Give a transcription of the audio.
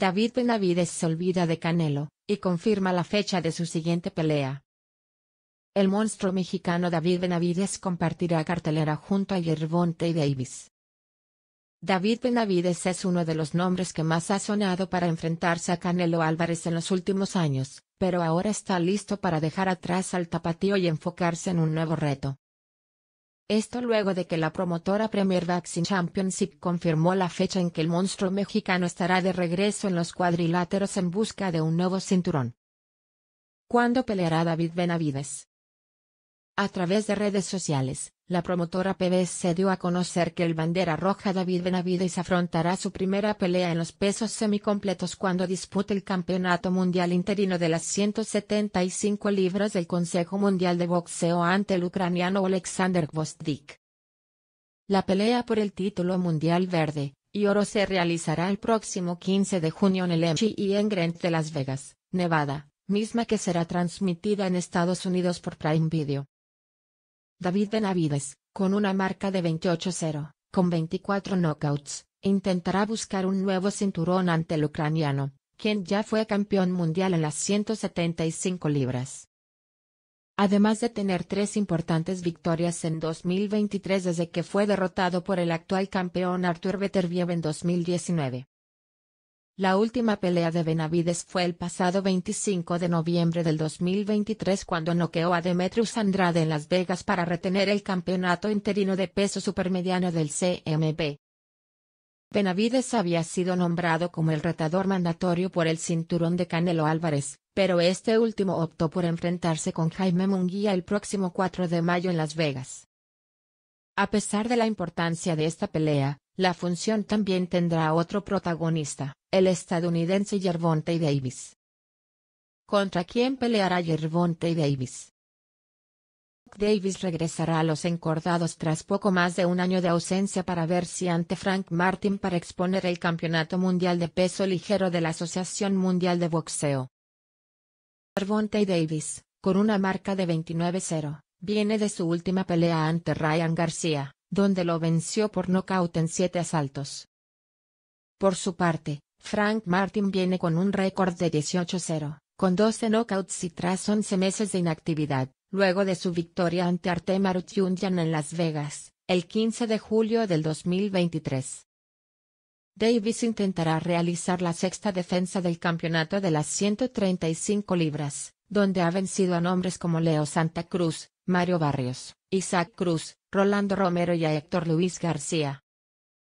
David Benavides se olvida de Canelo, y confirma la fecha de su siguiente pelea. El monstruo mexicano David Benavides compartirá cartelera junto a y Davis. David Benavides es uno de los nombres que más ha sonado para enfrentarse a Canelo Álvarez en los últimos años, pero ahora está listo para dejar atrás al tapatío y enfocarse en un nuevo reto. Esto luego de que la promotora Premier Boxing Championship confirmó la fecha en que el monstruo mexicano estará de regreso en los cuadriláteros en busca de un nuevo cinturón. ¿Cuándo peleará David Benavides? A través de redes sociales, la promotora PBS se dio a conocer que el bandera roja David Benavides afrontará su primera pelea en los pesos semicompletos cuando dispute el Campeonato Mundial Interino de las 175 libras del Consejo Mundial de Boxeo ante el ucraniano Alexander Gvozdik. La pelea por el título mundial verde y oro se realizará el próximo 15 de junio en el en Grand de Las Vegas, Nevada, misma que será transmitida en Estados Unidos por Prime Video. David Benavides, con una marca de 28-0, con 24 knockouts, intentará buscar un nuevo cinturón ante el ucraniano, quien ya fue campeón mundial en las 175 libras. Además de tener tres importantes victorias en 2023 desde que fue derrotado por el actual campeón Artur Beterbiev en 2019, la última pelea de Benavides fue el pasado 25 de noviembre del 2023 cuando noqueó a Demetrius Andrade en Las Vegas para retener el campeonato interino de peso supermediano del CMB. Benavides había sido nombrado como el retador mandatorio por el cinturón de Canelo Álvarez, pero este último optó por enfrentarse con Jaime Munguía el próximo 4 de mayo en Las Vegas. A pesar de la importancia de esta pelea, la función también tendrá otro protagonista el estadounidense Gervonta Davis. ¿Contra quién peleará Gervonta Davis? Davis regresará a los encordados tras poco más de un año de ausencia para ver si ante Frank Martin para exponer el Campeonato Mundial de Peso Ligero de la Asociación Mundial de Boxeo. Yervonte Davis, con una marca de 29-0, viene de su última pelea ante Ryan García, donde lo venció por nocaut en siete asaltos. Por su parte, Frank Martin viene con un récord de 18-0, con 12 knockouts y tras 11 meses de inactividad, luego de su victoria ante Artem Arutyunyan en Las Vegas, el 15 de julio del 2023. Davis intentará realizar la sexta defensa del campeonato de las 135 libras, donde ha vencido a nombres como Leo Santa Cruz, Mario Barrios, Isaac Cruz, Rolando Romero y a Héctor Luis García.